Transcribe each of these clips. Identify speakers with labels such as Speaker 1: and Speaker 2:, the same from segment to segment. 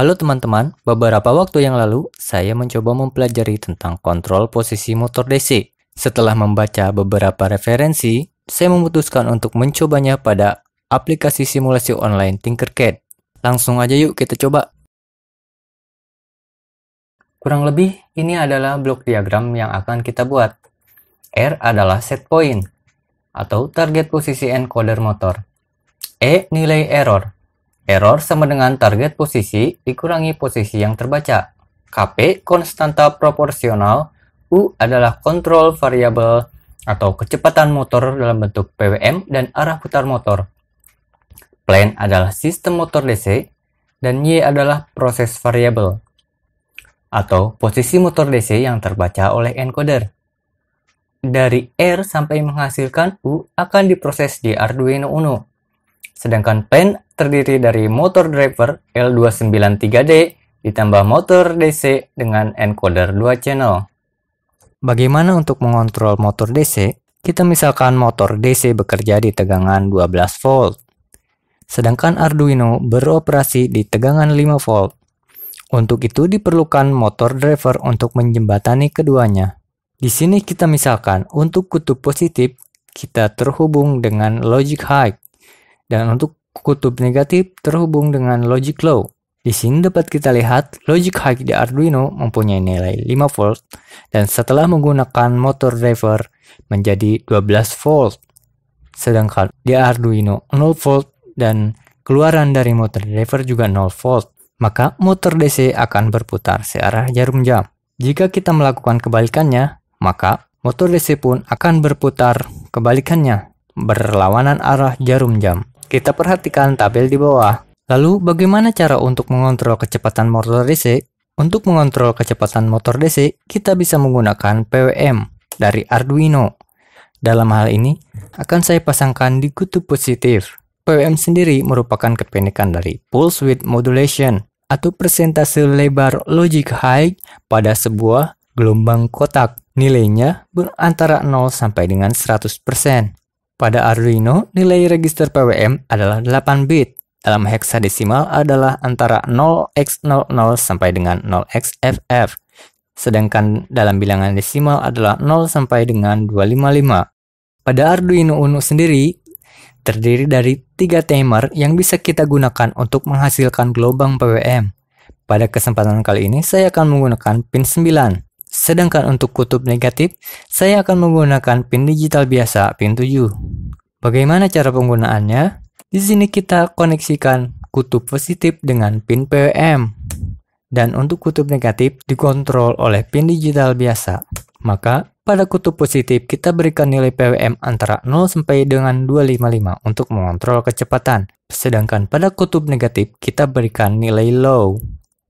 Speaker 1: Halo teman-teman, beberapa waktu yang lalu saya mencoba mempelajari tentang kontrol posisi motor DC. Setelah membaca beberapa referensi, saya memutuskan untuk mencobanya pada aplikasi simulasi online Tinkercad. Langsung aja yuk kita coba. Kurang lebih, ini adalah blok diagram yang akan kita buat. R adalah set point, atau target posisi encoder motor. E nilai error, Error sama dengan target posisi dikurangi posisi yang terbaca. KP konstanta proporsional, U adalah kontrol variabel atau kecepatan motor dalam bentuk PWM dan arah putar motor. Plan adalah sistem motor DC dan Y adalah proses variabel atau posisi motor DC yang terbaca oleh encoder. Dari R sampai menghasilkan U akan diproses di Arduino Uno. Sedangkan pen terdiri dari motor driver L293D ditambah motor DC dengan encoder 2 channel. Bagaimana untuk mengontrol motor DC? Kita misalkan motor DC bekerja di tegangan 12 volt. Sedangkan Arduino beroperasi di tegangan 5 volt. Untuk itu diperlukan motor driver untuk menjembatani keduanya. Di sini kita misalkan untuk kutub positif, kita terhubung dengan logic high. Dan untuk kutub negatif terhubung dengan logic low. Di sini dapat kita lihat logic high di Arduino mempunyai nilai 5 volt dan setelah menggunakan motor driver menjadi 12 volt. Sedangkan di Arduino 0 volt dan keluaran dari motor driver juga 0 volt. Maka motor DC akan berputar searah jarum jam. Jika kita melakukan kebalikannya, maka motor DC pun akan berputar kebalikannya, berlawanan arah jarum jam. Kita perhatikan tabel di bawah. Lalu, bagaimana cara untuk mengontrol kecepatan motor DC? Untuk mengontrol kecepatan motor DC, kita bisa menggunakan PWM dari Arduino. Dalam hal ini, akan saya pasangkan di kutub positif. PWM sendiri merupakan kependekan dari Pulse Width Modulation atau persentase lebar logic high pada sebuah gelombang kotak. Nilainya berantara 0 sampai dengan 100%. Pada Arduino, nilai register PWM adalah 8 bit. Dalam heksadesimal adalah antara 0x00 sampai dengan 0xFF. Sedangkan dalam bilangan desimal adalah 0 sampai dengan 255. Pada Arduino Uno sendiri, terdiri dari tiga timer yang bisa kita gunakan untuk menghasilkan gelombang PWM. Pada kesempatan kali ini, saya akan menggunakan pin 9. Sedangkan untuk kutub negatif, saya akan menggunakan pin digital biasa, pin 7. Bagaimana cara penggunaannya? Di sini kita koneksikan kutub positif dengan pin PWM. Dan untuk kutub negatif dikontrol oleh pin digital biasa. Maka, pada kutub positif kita berikan nilai PWM antara 0 sampai dengan 255 untuk mengontrol kecepatan. Sedangkan pada kutub negatif kita berikan nilai low.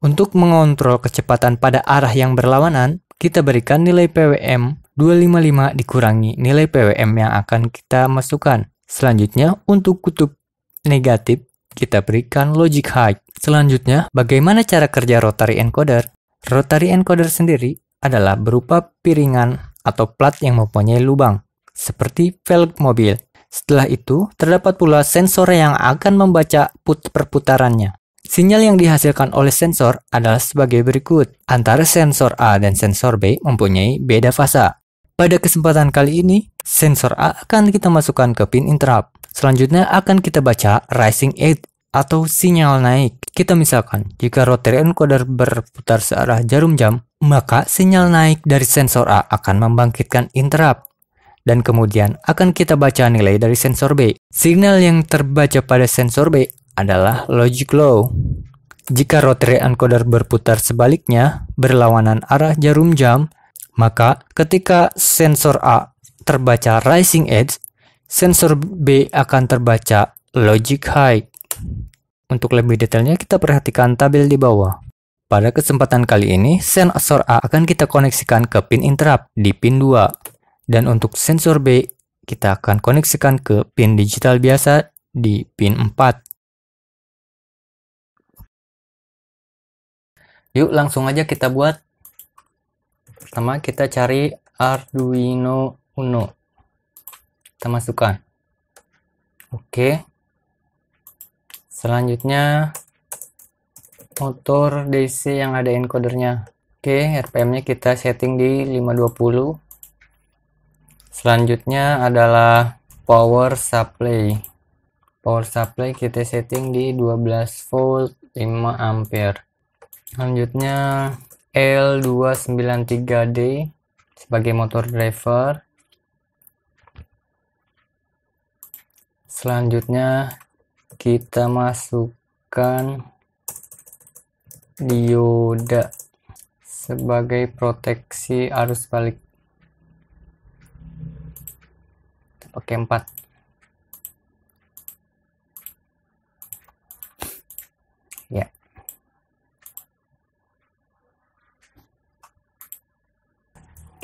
Speaker 1: Untuk mengontrol kecepatan pada arah yang berlawanan, kita berikan nilai PWM 255 dikurangi nilai PWM yang akan kita masukkan. Selanjutnya, untuk kutub negatif, kita berikan logic high Selanjutnya, bagaimana cara kerja rotary encoder? Rotary encoder sendiri adalah berupa piringan atau plat yang mempunyai lubang, seperti velg mobil. Setelah itu, terdapat pula sensor yang akan membaca put perputarannya. Sinyal yang dihasilkan oleh sensor adalah sebagai berikut. Antara sensor A dan sensor B mempunyai beda fasa. Pada kesempatan kali ini, sensor A akan kita masukkan ke pin interrupt. Selanjutnya akan kita baca rising edge atau sinyal naik. Kita misalkan, jika rotary encoder berputar searah jarum jam, maka sinyal naik dari sensor A akan membangkitkan interrupt dan kemudian akan kita baca nilai dari sensor B. Sinyal yang terbaca pada sensor B adalah logic low. Jika rotary encoder berputar sebaliknya, berlawanan arah jarum jam, maka ketika sensor A terbaca rising edge, sensor B akan terbaca logic high. Untuk lebih detailnya kita perhatikan tabel di bawah. Pada kesempatan kali ini, sensor A akan kita koneksikan ke pin interrupt di pin 2. Dan untuk sensor B, kita akan koneksikan ke pin digital biasa di pin 4. Yuk langsung aja kita buat. Pertama kita cari Arduino Uno. Kita masukkan. Oke. Selanjutnya motor DC yang ada encodernya. Oke, RPM-nya kita setting di 520. Selanjutnya adalah power supply. Power supply kita setting di 12 volt 5 ampere Selanjutnya L293D sebagai motor driver. Selanjutnya kita masukkan dioda sebagai proteksi arus balik. Kita pakai 4. Ya.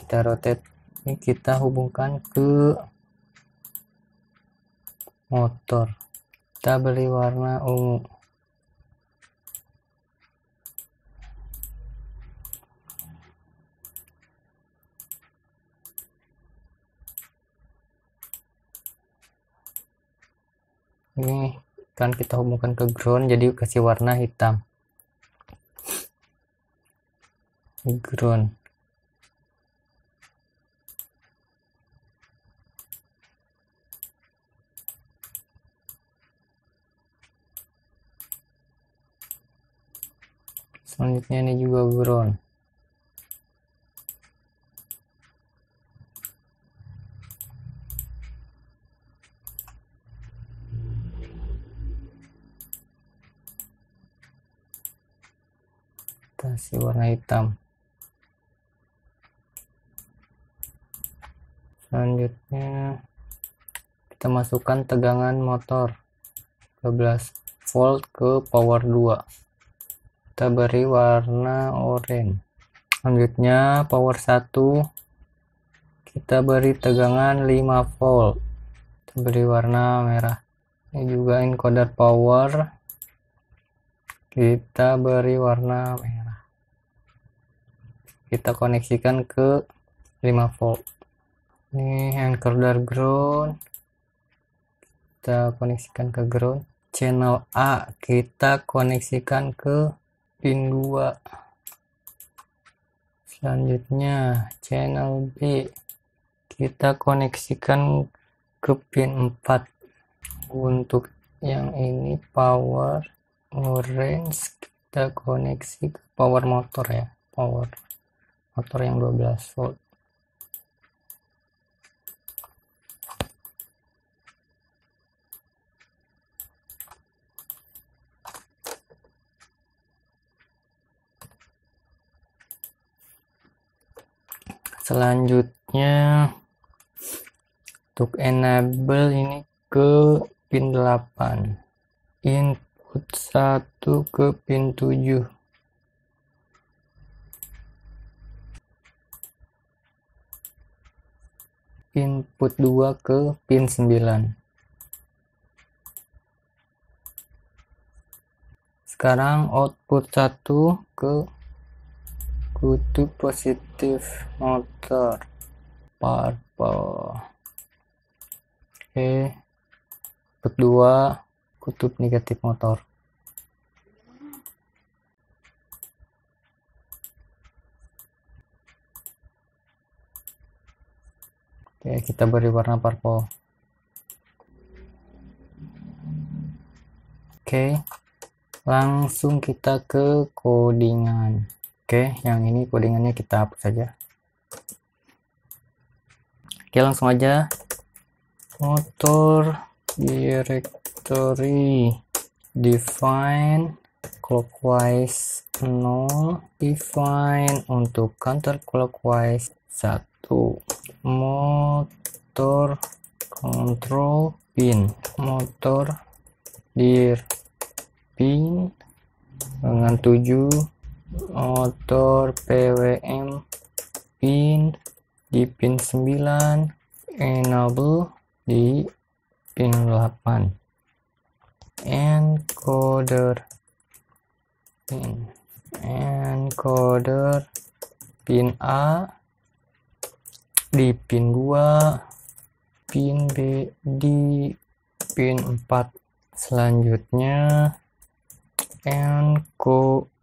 Speaker 1: kita rotate ini kita hubungkan ke motor kita beli warna ungu ini kan kita hubungkan ke ground jadi kasih warna hitam ground selanjutnya ini juga brown, kita kasih warna hitam selanjutnya kita masukkan tegangan motor 12 volt ke power 2 kita beri warna oranye selanjutnya power 1 kita beri tegangan 5 volt kita beri warna merah ini juga encoder power kita beri warna merah kita koneksikan ke 5 volt ini encoder ground kita koneksikan ke ground channel A kita koneksikan ke Pin 2 selanjutnya channel B kita koneksikan ke pin 4 untuk yang ini power orange kita koneksi ke power motor ya power motor yang 12 volt selanjutnya untuk enable ini ke pin 8 input 1 ke pin 7 input 2 ke pin 9 sekarang output 1 ke kudu positif motor parpo, oke kedua kutub negatif motor oke kita beri warna parpo. oke langsung kita ke codingan Oke, yang ini codingannya kita hapus saja. Oke, langsung aja motor directory define clockwise 0 define untuk counter clockwise 1 motor control pin motor dir pin dengan 7 motor PWM pin di pin 9 enable di pin 8 encoder pin encoder pin A di pin 2 pin B di pin 4 selanjutnya encoder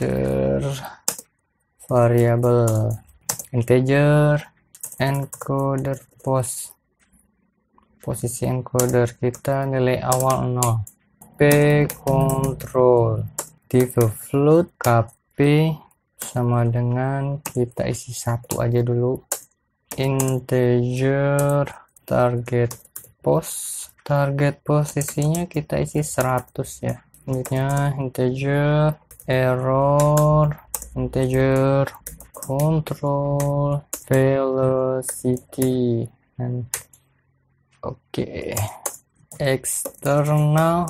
Speaker 1: header variable integer encoder pos posisi encoder kita nilai awal 0 p control tipe float kp sama dengan kita isi satu aja dulu integer target pos target posisinya kita isi 100 ya ini integer error integer control velocity and okay external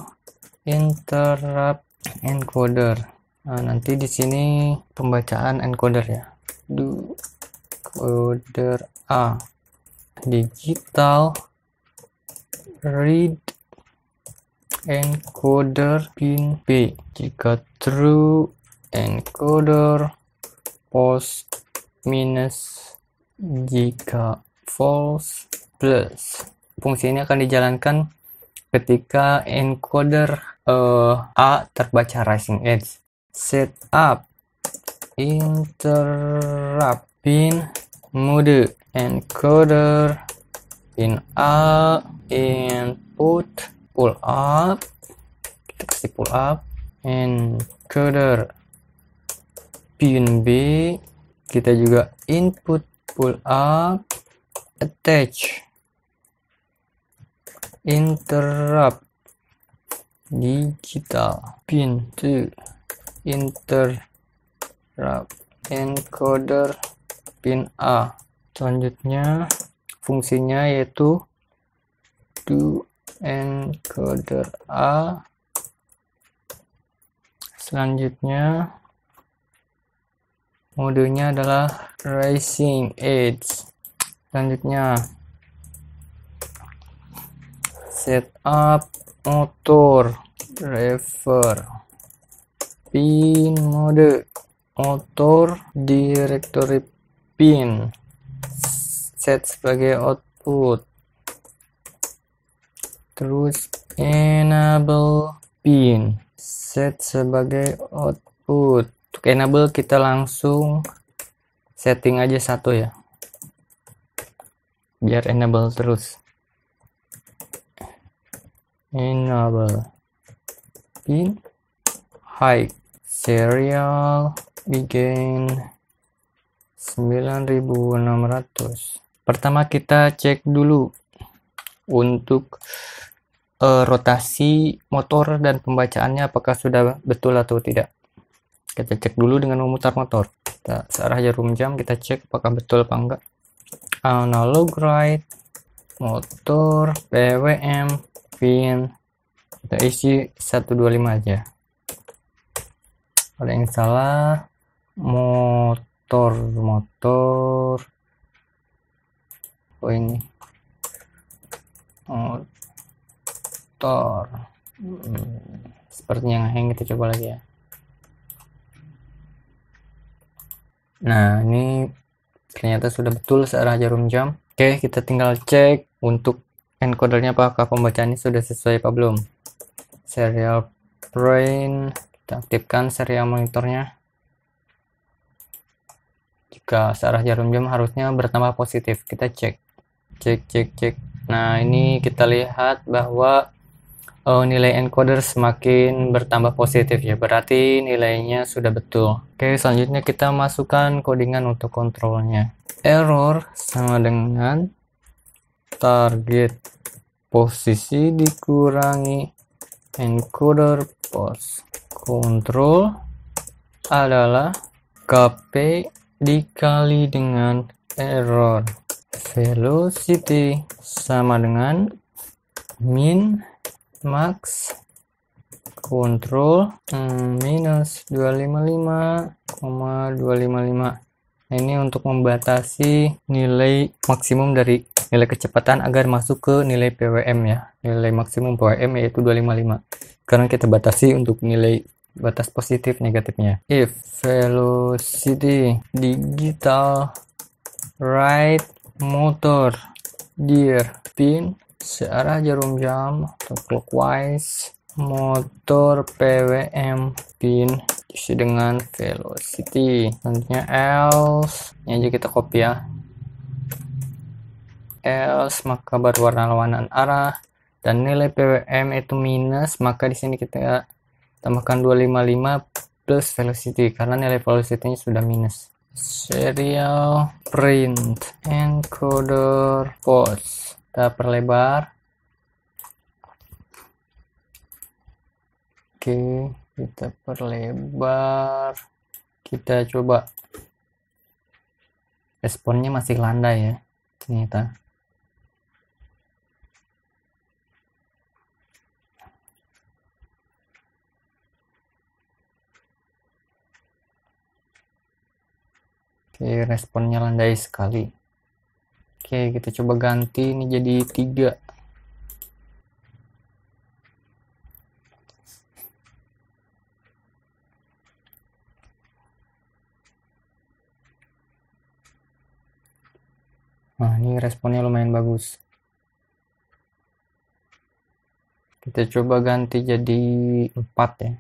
Speaker 1: interrupt encoder nah, nanti di sini pembacaan encoder ya do encoder A digital read encoder pin B jika true encoder post minus jika false plus fungsi ini akan dijalankan ketika encoder uh, A terbaca rising edge setup interrupt pin mode encoder pin A input pull up kita kasih pull up encoder B, kita juga input pull up attach interrupt digital pin 2, interrupt encoder pin A selanjutnya fungsinya yaitu do encoder A selanjutnya modenya adalah Rising Edge selanjutnya setup motor driver pin mode motor directory pin set sebagai output terus enable pin set sebagai output untuk enable kita langsung setting aja satu ya biar enable terus enable pin high serial begin 9600 pertama kita cek dulu untuk uh, rotasi motor dan pembacaannya apakah sudah betul atau tidak kita cek dulu dengan memutar motor kita searah jarum jam kita cek apakah betul apa enggak analog right motor PWM pin kita isi 125 aja ada yang salah motor motor oh ini motor motor hmm, sepertinya ngeheng kita coba lagi ya nah ini ternyata sudah betul searah jarum jam oke kita tinggal cek untuk encodernya apakah pembacaan ini sudah sesuai apa belum serial brain, kita aktifkan serial monitornya jika searah jarum jam harusnya bertambah positif kita cek cek cek cek nah ini kita lihat bahwa uh, nilai encoder semakin bertambah positif ya berarti nilainya sudah betul oke selanjutnya kita masukkan codingan untuk kontrolnya error sama dengan target posisi dikurangi encoder pos Kontrol adalah KP dikali dengan error velocity sama dengan min max control hmm, minus 255,255 nah ini untuk membatasi nilai maksimum dari nilai kecepatan agar masuk ke nilai PWM ya nilai maksimum PWM yaitu 255 sekarang kita batasi untuk nilai batas positif negatifnya if velocity digital right motor gear pin searah jarum jam atau clockwise motor PWM pin diisi dengan velocity nantinya else ini aja kita copy ya else maka berwarna lawanan arah dan nilai PWM itu minus maka di sini kita tambahkan 255 plus velocity karena nilai velocity-nya sudah minus serial print encoder post kita eh, perlebar oke kita perlebar kita coba responnya masih landai ya ternyata Oke, responnya landai sekali. Oke, kita coba ganti ini jadi tiga. Nah, ini responnya lumayan bagus. Kita coba ganti jadi empat ya.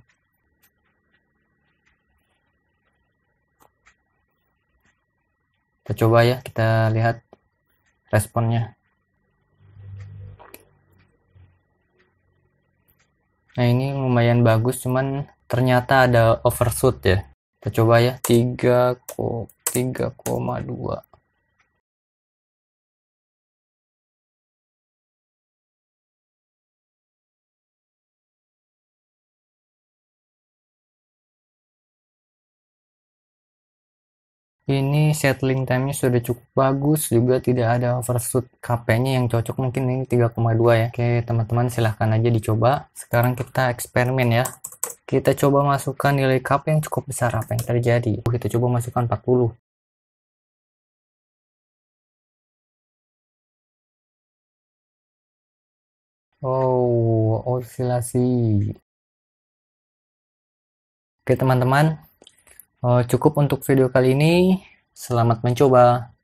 Speaker 1: Kita coba ya, kita lihat responnya nah ini lumayan bagus cuman ternyata ada overshoot ya kita coba ya 3,2 ini settling time-nya sudah cukup bagus juga tidak ada overshoot KP-nya yang cocok mungkin ini 3,2 ya oke teman-teman silahkan aja dicoba sekarang kita eksperimen ya kita coba masukkan nilai KP yang cukup besar apa yang terjadi oh, kita coba masukkan 40 Oh, osilasi. Oke, teman-teman, Eh, cukup untuk video kali ini. Selamat mencoba.